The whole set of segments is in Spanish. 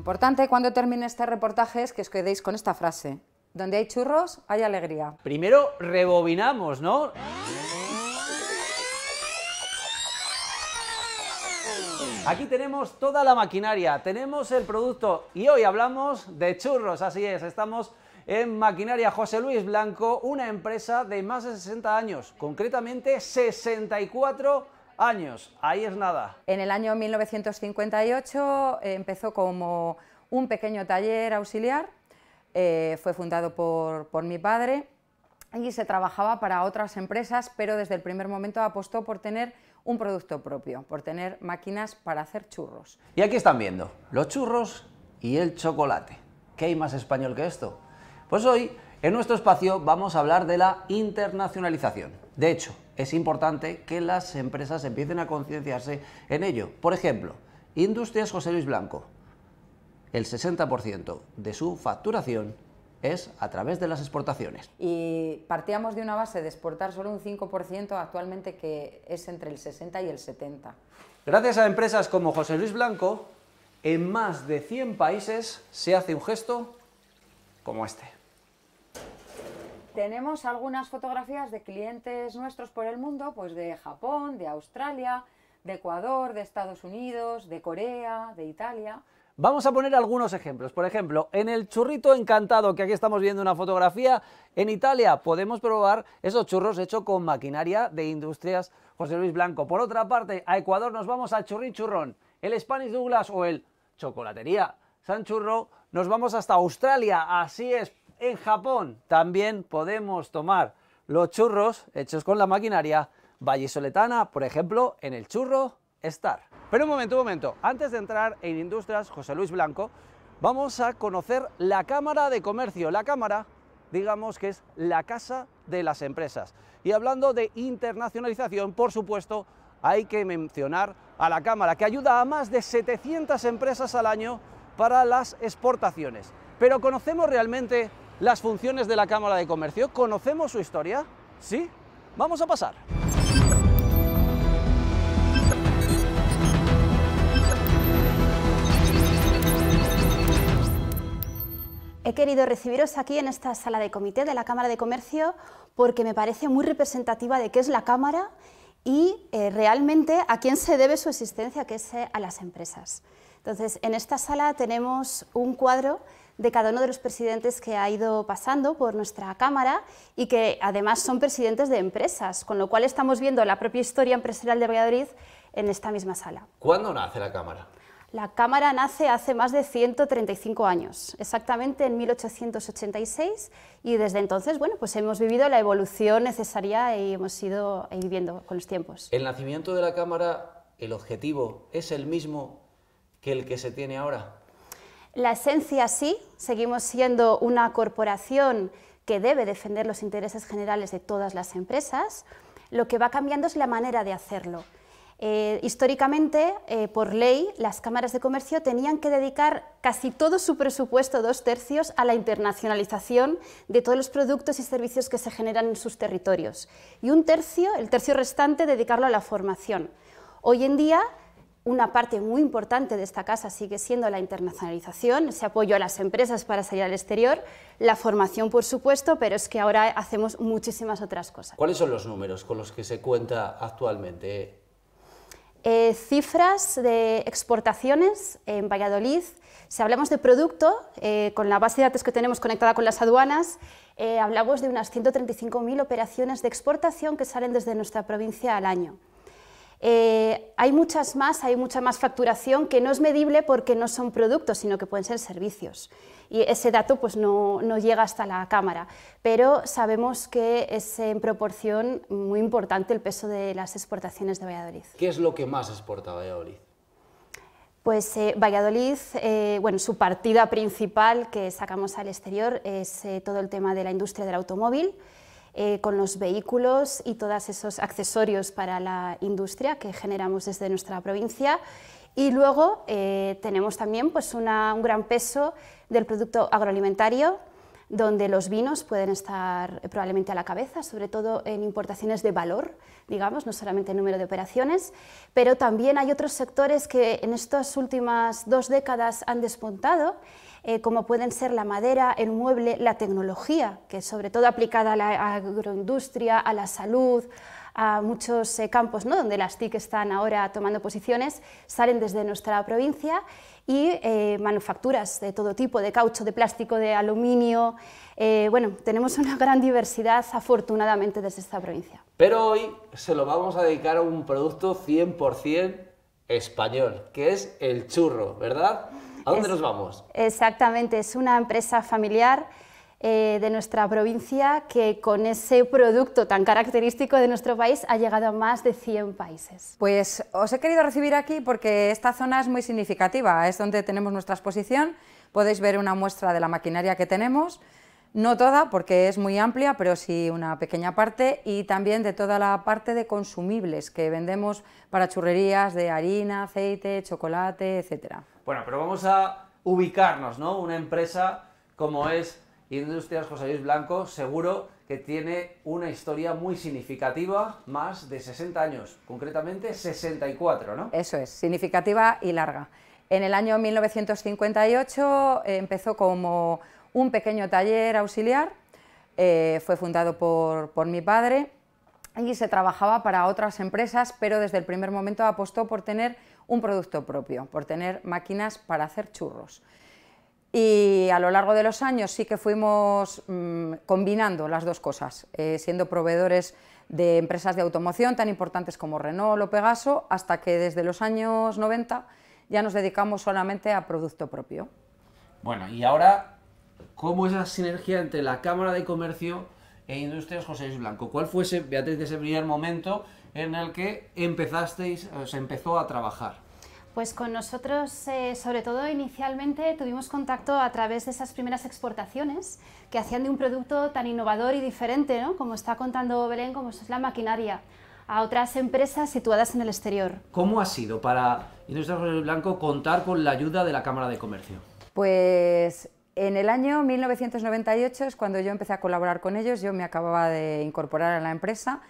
importante cuando termine este reportaje es que os quedéis con esta frase. Donde hay churros, hay alegría. Primero rebobinamos, ¿no? Aquí tenemos toda la maquinaria, tenemos el producto y hoy hablamos de churros, así es, estamos en Maquinaria José Luis Blanco, una empresa de más de 60 años, concretamente 64 años, ahí es nada. En el año 1958 eh, empezó como un pequeño taller auxiliar, eh, fue fundado por, por mi padre y se trabajaba para otras empresas, pero desde el primer momento apostó por tener un producto propio, por tener máquinas para hacer churros. Y aquí están viendo los churros y el chocolate. ¿Qué hay más español que esto? Pues hoy, en nuestro espacio, vamos a hablar de la internacionalización. De hecho, es importante que las empresas empiecen a concienciarse en ello. Por ejemplo, Industrias José Luis Blanco. El 60% de su facturación es a través de las exportaciones. Y partíamos de una base de exportar solo un 5% actualmente que es entre el 60 y el 70. Gracias a empresas como José Luis Blanco, en más de 100 países se hace un gesto como este tenemos algunas fotografías de clientes nuestros por el mundo, pues de Japón, de Australia, de Ecuador, de Estados Unidos, de Corea, de Italia. Vamos a poner algunos ejemplos. Por ejemplo, en el churrito encantado, que aquí estamos viendo una fotografía, en Italia podemos probar esos churros hechos con maquinaria de Industrias José Luis Blanco. Por otra parte, a Ecuador nos vamos al churrón, el Spanish Douglas o el chocolatería San Churro. Nos vamos hasta Australia, así es, en Japón también podemos tomar los churros hechos con la maquinaria vallisoletana, por ejemplo, en el churro Star. Pero un momento, un momento, antes de entrar en Industrias José Luis Blanco, vamos a conocer la Cámara de Comercio, la Cámara, digamos que es la casa de las empresas. Y hablando de internacionalización, por supuesto, hay que mencionar a la Cámara, que ayuda a más de 700 empresas al año para las exportaciones. Pero ¿conocemos realmente las funciones de la Cámara de Comercio? ¿Conocemos su historia? ¿Sí? Vamos a pasar. He querido recibiros aquí en esta sala de comité de la Cámara de Comercio porque me parece muy representativa de qué es la Cámara y eh, realmente a quién se debe su existencia, que es eh, a las empresas. Entonces, en esta sala tenemos un cuadro de cada uno de los presidentes que ha ido pasando por nuestra Cámara y que además son presidentes de empresas, con lo cual estamos viendo la propia historia empresarial de Valladolid en esta misma sala. ¿Cuándo nace la Cámara? La Cámara nace hace más de 135 años, exactamente en 1886, y desde entonces bueno, pues hemos vivido la evolución necesaria y hemos ido viviendo con los tiempos. El nacimiento de la Cámara, el objetivo, es el mismo que el que se tiene ahora. La esencia sí, seguimos siendo una corporación que debe defender los intereses generales de todas las empresas. Lo que va cambiando es la manera de hacerlo. Eh, históricamente, eh, por ley, las cámaras de comercio tenían que dedicar casi todo su presupuesto, dos tercios, a la internacionalización de todos los productos y servicios que se generan en sus territorios y un tercio, el tercio restante, dedicarlo a la formación. Hoy en día una parte muy importante de esta casa sigue siendo la internacionalización, ese apoyo a las empresas para salir al exterior, la formación, por supuesto, pero es que ahora hacemos muchísimas otras cosas. ¿Cuáles son los números con los que se cuenta actualmente? Eh, cifras de exportaciones en Valladolid. Si hablamos de producto, eh, con la base de datos que tenemos conectada con las aduanas, eh, hablamos de unas 135.000 operaciones de exportación que salen desde nuestra provincia al año. Eh, hay muchas más, hay mucha más facturación que no es medible porque no son productos, sino que pueden ser servicios. Y ese dato pues, no, llega hasta la Cámara, pero sabemos que es en proporción muy importante el peso de las exportaciones de Valladolid. ¿Qué es lo que más exporta Valladolid? Pues eh, Valladolid, eh, bueno, su partida principal que sacamos al exterior es todo el tema de la industria del automóvil, eh, con los vehículos y todos esos accesorios para la industria que generamos desde nuestra provincia. Y luego eh, tenemos también pues, un gran peso del producto agroalimentario, donde los vinos pueden estar probablemente a la cabeza, sobre todo en importaciones de valor, digamos, no solamente en número de operaciones, pero también hay otros sectores que en estas últimas dos décadas han despuntado eh, como pueden ser la madera, el mueble, la tecnología, que sobre todo aplicada a la agroindustria, a la salud, a muchos eh, campos ¿no? donde las TIC están ahora tomando posiciones, salen desde nuestra provincia y eh, manufacturas de todo tipo, de caucho, de plástico, de aluminio. bueno, tenemos una gran diversidad afortunadamente desde esta provincia. Pero hoy se lo vamos a dedicar a un producto 100% español, que es el churro, ¿verdad? ¿A dónde nos vamos? Exactamente, es una empresa familiar eh, de nuestra provincia que con ese producto tan característico de nuestro país ha llegado a más de 100 países. Pues os he querido recibir aquí porque esta zona es muy significativa, es donde tenemos nuestra exposición, podéis ver una muestra de la maquinaria que tenemos no toda, porque es muy amplia, pero sí una pequeña parte y también de toda la parte de consumibles que vendemos para churrerías de harina, aceite, chocolate, etc. Bueno, pero vamos a ubicarnos, ¿no? Una empresa como es Industrias José Luis Blanco, seguro que tiene una historia muy significativa, más de 60 años, concretamente 64, ¿no? Eso es, significativa y larga. En el año 1958 empezó como un pequeño taller auxiliar, eh, fue fundado por, mi padre y se trabajaba para otras empresas, pero desde el primer momento apostó por tener un producto propio, por tener máquinas para hacer churros. Y a lo largo de los años sí que fuimos mm, combinando las dos cosas, eh, siendo proveedores de empresas de automoción tan importantes como Renault o Pegaso, hasta que desde los años 90 ya nos dedicamos solamente a producto propio. Bueno, y ahora cómo es la sinergia entre la Cámara de Comercio e Industrias José Luis Blanco. ¿Cuál fue ese, primer momento en el que empezasteis, eh, se empezó a trabajar? Pues con nosotros, eh, sobre todo inicialmente, tuvimos contacto a través de esas primeras exportaciones que hacían de un producto tan innovador y diferente, como está contando Belén, como es la maquinaria, a otras empresas situadas en el exterior. ¿Cómo ha sido para Industrias José Luis Blanco contar con la ayuda de la Cámara de Comercio? Pues en el año 1998 es cuando yo empecé a colaborar con ellos, yo me acababa de incorporar a la empresa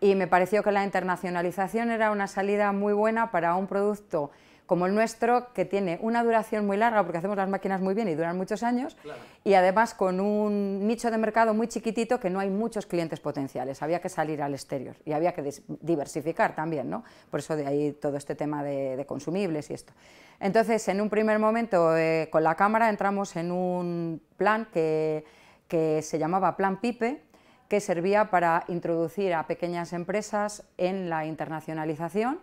y me pareció que la internacionalización era una salida muy buena para un producto como el nuestro, que tiene una duración muy larga, porque hacemos las máquinas muy bien y duran muchos años, y además con un nicho de mercado muy chiquitito que no hay muchos clientes potenciales. Había que salir al exterior y había que diversificar también, ¿no? Por eso de ahí todo este tema de, consumibles y esto. Entonces, en un primer momento, eh, con la cámara entramos en un plan que, que se llamaba Plan Pipe, que servía para introducir a pequeñas empresas en la internacionalización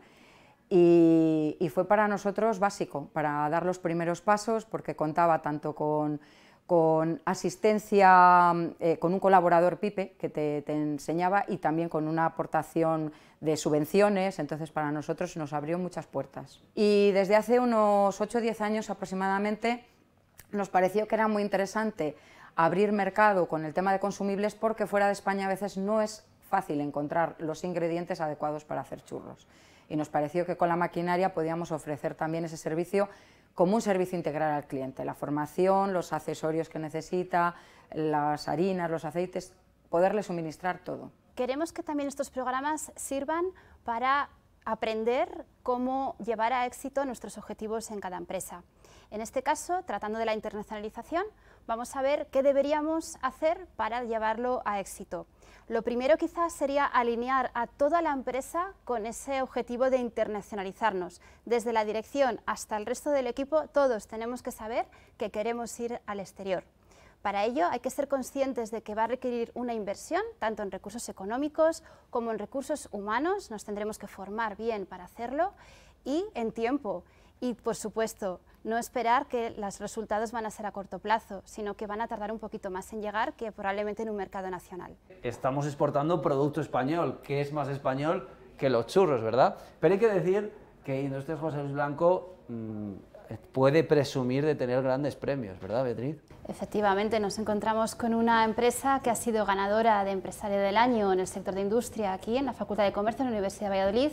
y, fue para nosotros básico, para dar los primeros pasos, porque contaba tanto con, asistencia, mm, eh, con un colaborador Pipe que te, te, enseñaba y también con una aportación de subvenciones, entonces para nosotros nos abrió muchas puertas. Y desde hace unos 8 o 10 años aproximadamente nos pareció que era muy interesante abrir mercado con el tema de consumibles porque fuera de España a veces no es fácil encontrar los ingredientes adecuados para hacer churros y nos pareció que con la maquinaria podíamos ofrecer también ese servicio como un servicio integral al cliente, la formación, los accesorios que necesita, las harinas, los aceites, poderle suministrar todo. Queremos que también estos programas sirvan para aprender cómo llevar a éxito nuestros objetivos en cada empresa. En este caso, tratando de la internacionalización, vamos a ver qué deberíamos hacer para llevarlo a éxito. Lo primero quizás sería alinear a toda la empresa con ese objetivo de internacionalizarnos. Desde la dirección hasta el resto del equipo, todos tenemos que saber que queremos ir al exterior. Para ello hay que ser conscientes de que va a requerir una inversión, tanto en recursos económicos como en recursos humanos, nos tendremos que formar bien para hacerlo, y en tiempo. Y por supuesto, no esperar que los resultados van a ser a corto plazo, sino que van a tardar un poquito más en llegar que probablemente en un mercado nacional. Estamos exportando producto español, que es más español que los churros, ¿verdad? Pero hay que decir que Industrias José Luis Blanco mm, puede presumir de tener grandes premios, ¿verdad, Beatriz? Efectivamente, nos encontramos con una empresa que ha sido ganadora de Empresario del Año en el sector de industria aquí en la Facultad de Comercio de la Universidad de Valladolid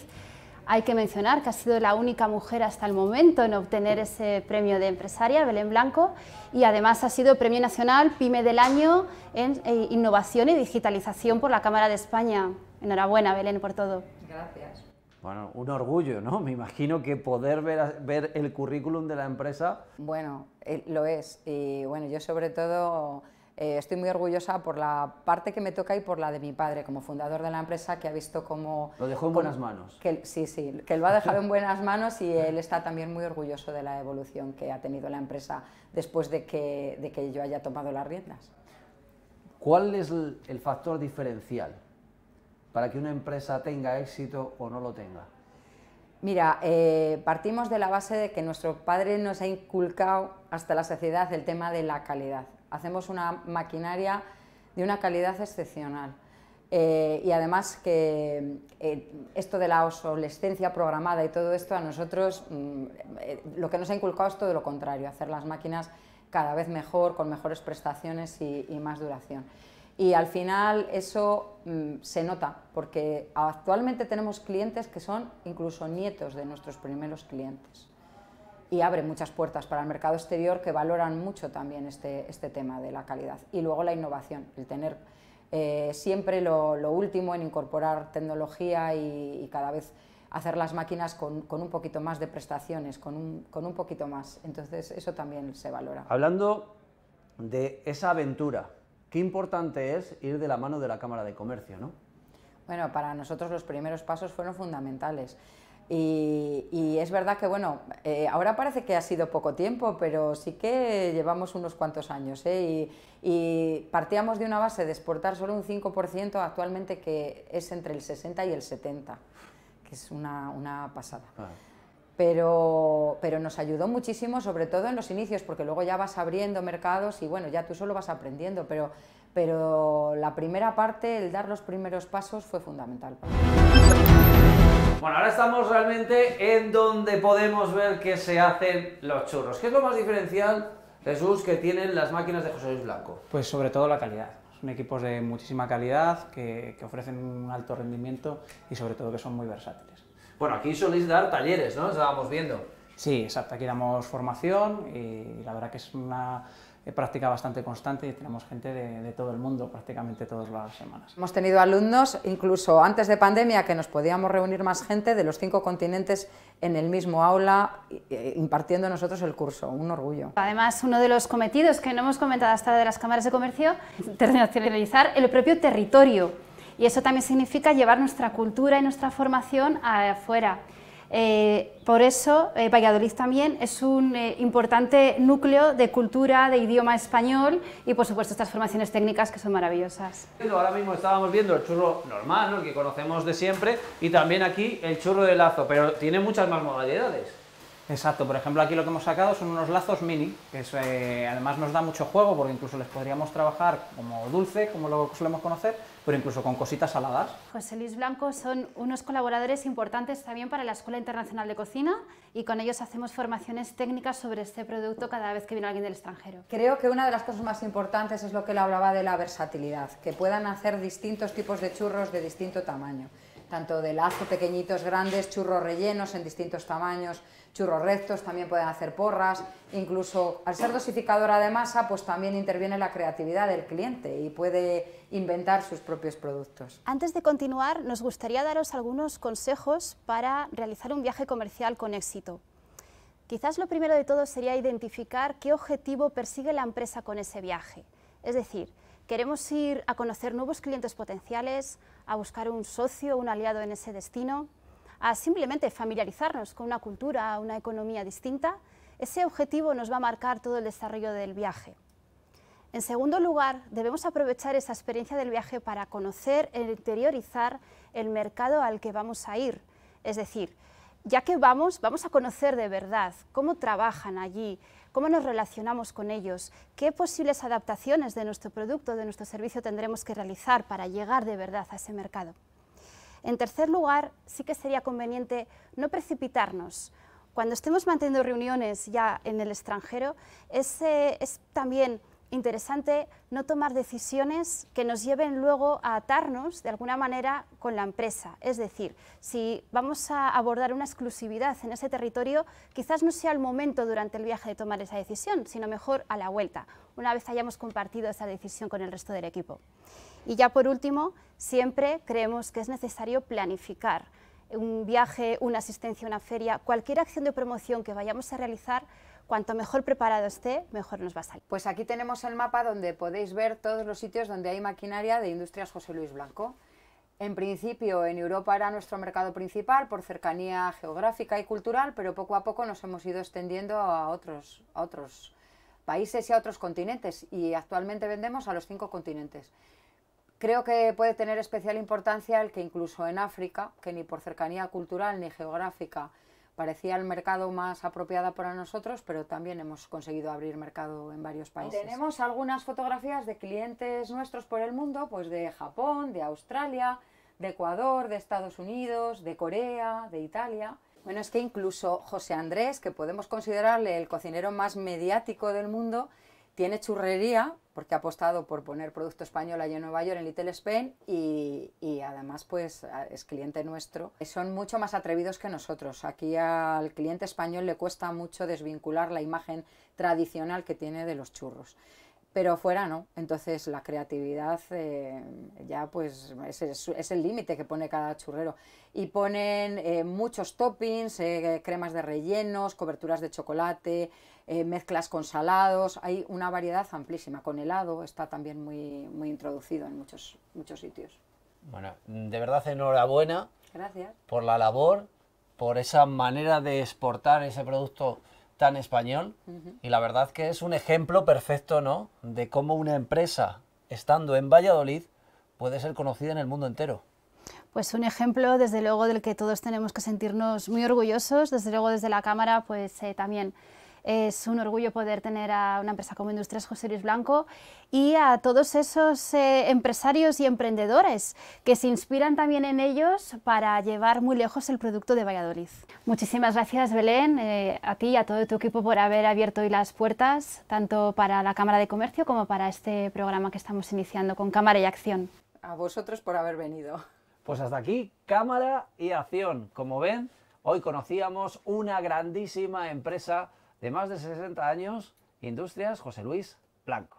hay que mencionar que ha sido la única mujer hasta el momento en obtener ese premio de empresaria, Belén Blanco, y además ha sido Premio Nacional PyME del Año en eh, Innovación y Digitalización por la Cámara de España. Enhorabuena, Belén, por todo. Gracias. Bueno, un orgullo, ¿no? Me imagino que poder ver, ver el currículum de la empresa. Bueno, eh, lo es. Y bueno, yo sobre todo eh, estoy muy orgullosa por la parte que me toca y por la de mi padre, como fundador de la empresa, que ha visto cómo... Lo dejó en buenas manos. sí, sí, que lo ha dejado en buenas manos y él está también muy orgulloso de la evolución que ha tenido la empresa después de que, de que yo haya tomado las riendas. ¿Cuál es el, factor diferencial para que una empresa tenga éxito o no lo tenga? Mira, eh, partimos de la base de que nuestro padre nos ha inculcado hasta la sociedad el tema de la calidad hacemos una maquinaria de una calidad excepcional. Eh, y además que eh, esto de la obsolescencia programada y todo esto a nosotros mm, eh, lo que nos ha inculcado es todo lo contrario, hacer las máquinas cada vez mejor, con mejores prestaciones y, más duración. Y al final eso mm, se nota, porque actualmente tenemos clientes que son incluso nietos de nuestros primeros clientes y abre muchas puertas para el mercado exterior que valoran mucho también este, este tema de la calidad. Y luego la innovación, el tener eh, siempre lo, último en incorporar tecnología y, cada vez hacer las máquinas con, un poquito más de prestaciones, con un, con un poquito más. Entonces eso también se valora. Hablando de esa aventura, qué importante es ir de la mano de la Cámara de Comercio, ¿no? Bueno, para nosotros los primeros pasos fueron fundamentales. Y, es verdad que, bueno, eh, ahora parece que ha sido poco tiempo, pero sí que llevamos unos cuantos años. ¿eh? Y, partíamos de una base de exportar solo un 5%, actualmente que es entre el 60 y el 70, que es una, una pasada. Ah. Pero, pero nos ayudó muchísimo, sobre todo en los inicios, porque luego ya vas abriendo mercados y bueno, ya tú solo vas aprendiendo, pero, pero la primera parte, el dar los primeros pasos, fue fundamental bueno, ahora estamos realmente en donde podemos ver que se hacen los churros. ¿Qué es lo más diferencial, Jesús, que tienen las máquinas de José Luis Blanco? Pues sobre todo la calidad. Son equipos de muchísima calidad, que, ofrecen un alto rendimiento y sobre todo que son muy versátiles. Bueno, aquí soléis dar talleres, ¿no? Estábamos viendo. Sí, exacto. Aquí damos formación y la verdad que es una eh, práctica bastante constante y tenemos gente de, todo el mundo prácticamente todas las semanas. Hemos tenido alumnos, incluso antes de pandemia, que nos podíamos reunir más gente de los cinco continentes en el mismo aula eh, impartiendo nosotros el curso, un orgullo. Además, uno de los cometidos que no hemos comentado hasta de las cámaras de comercio, internacionalizar el propio territorio y eso también significa llevar nuestra cultura y nuestra formación afuera. Eh, por eso, eh, Valladolid también es un eh, importante núcleo de cultura, de idioma español y, por supuesto, estas formaciones técnicas que son maravillosas. Ahora mismo estábamos viendo el churro normal, el que conocemos de siempre, y también aquí el churro de lazo, pero tiene muchas más modalidades. Exacto, por ejemplo aquí lo que hemos sacado son unos lazos mini, que eh, además nos da mucho juego porque incluso les podríamos trabajar como dulce, como lo solemos conocer, pero incluso con cositas saladas. José Luis Blanco son unos colaboradores importantes también para la Escuela Internacional de Cocina y con ellos hacemos formaciones técnicas sobre este producto cada vez que viene alguien del extranjero. Creo que una de las cosas más importantes es lo que él hablaba de la versatilidad, que puedan hacer distintos tipos de churros de distinto tamaño, tanto de lazo, pequeñitos, grandes, churros rellenos en distintos tamaños, churros rectos, también pueden hacer porras, incluso al ser dosificadora de masa, pues también interviene la creatividad del cliente y puede inventar sus propios productos. Antes de continuar, nos gustaría daros algunos consejos para realizar un viaje comercial con éxito. Quizás lo primero de todo sería identificar qué objetivo persigue la empresa con ese viaje. Es decir, queremos ir a conocer nuevos clientes potenciales, a buscar un socio, o un aliado en ese destino a simplemente familiarizarnos con una cultura, una economía distinta, ese objetivo nos va a marcar todo el desarrollo del viaje. En segundo lugar, debemos aprovechar esa experiencia del viaje para conocer e interiorizar el mercado al que vamos a ir. Es decir, ya que vamos, vamos a conocer de verdad cómo trabajan allí, cómo nos relacionamos con ellos, qué posibles adaptaciones de nuestro producto, de nuestro servicio tendremos que realizar para llegar de verdad a ese mercado. En tercer lugar, sí que sería conveniente no precipitarnos. Cuando estemos manteniendo reuniones ya en el extranjero, es, es también interesante no tomar decisiones que nos lleven luego a atarnos de alguna manera con la empresa. Es decir, si vamos a abordar una exclusividad en ese territorio, quizás no sea el momento durante el viaje de tomar esa decisión, sino mejor a la vuelta, una vez hayamos compartido esa decisión con el resto del equipo. Y ya por último, siempre creemos que es necesario planificar un viaje, una asistencia una feria, cualquier acción de promoción que vayamos a realizar cuanto mejor preparado esté, mejor nos va a salir. Pues aquí tenemos el mapa donde podéis ver todos los sitios donde hay maquinaria de Industrias José Luis Blanco. En principio, en Europa era nuestro mercado principal por cercanía geográfica y cultural, pero poco a poco nos hemos ido extendiendo a otros, otros países y a otros continentes y actualmente vendemos a los cinco continentes. Creo que puede tener especial importancia el que incluso en África, que ni por cercanía cultural ni geográfica parecía el mercado más apropiada para nosotros, pero también hemos conseguido abrir mercado en varios países. Tenemos algunas fotografías de clientes nuestros por el mundo, pues de Japón, de Australia, de Ecuador, de Estados Unidos, de Corea, de Italia. Bueno, es que incluso José Andrés, que podemos considerarle el cocinero más mediático del mundo, tiene churrería, porque ha apostado por poner producto español allá en Nueva York, en Little Spain, y, y, además pues es cliente nuestro. Son mucho más atrevidos que nosotros. Aquí al cliente español le cuesta mucho desvincular la imagen tradicional que tiene de los churros pero fuera no. Entonces la creatividad eh, ya pues es, el límite que pone cada churrero. Y ponen eh, muchos toppings, eh, cremas de rellenos, coberturas de chocolate, mezclas con salados, hay una variedad amplísima. Con helado está también muy, muy introducido en muchos, muchos sitios. Bueno, de verdad enhorabuena Gracias. por la labor, por esa manera de exportar ese producto tan español y la verdad que es un ejemplo perfecto, ¿no? De cómo una empresa, estando en Valladolid, puede ser conocida en el mundo entero. Pues un ejemplo, desde luego, del que todos tenemos que sentirnos muy orgullosos, desde luego desde la Cámara, pues eh, también. Es un orgullo poder tener a una empresa como Industrias José Luis Blanco y a todos esos eh, empresarios y emprendedores que se inspiran también en ellos para llevar muy lejos el producto de Valladolid. Muchísimas gracias Belén, eh, a ti y a todo tu equipo por haber abierto hoy las puertas, tanto para la Cámara de Comercio como para este programa que estamos iniciando con Cámara y Acción. A vosotros por haber venido. Pues hasta aquí, Cámara y Acción. Como ven, hoy conocíamos una grandísima empresa de más de 60 años, Industrias José Luis Blanco.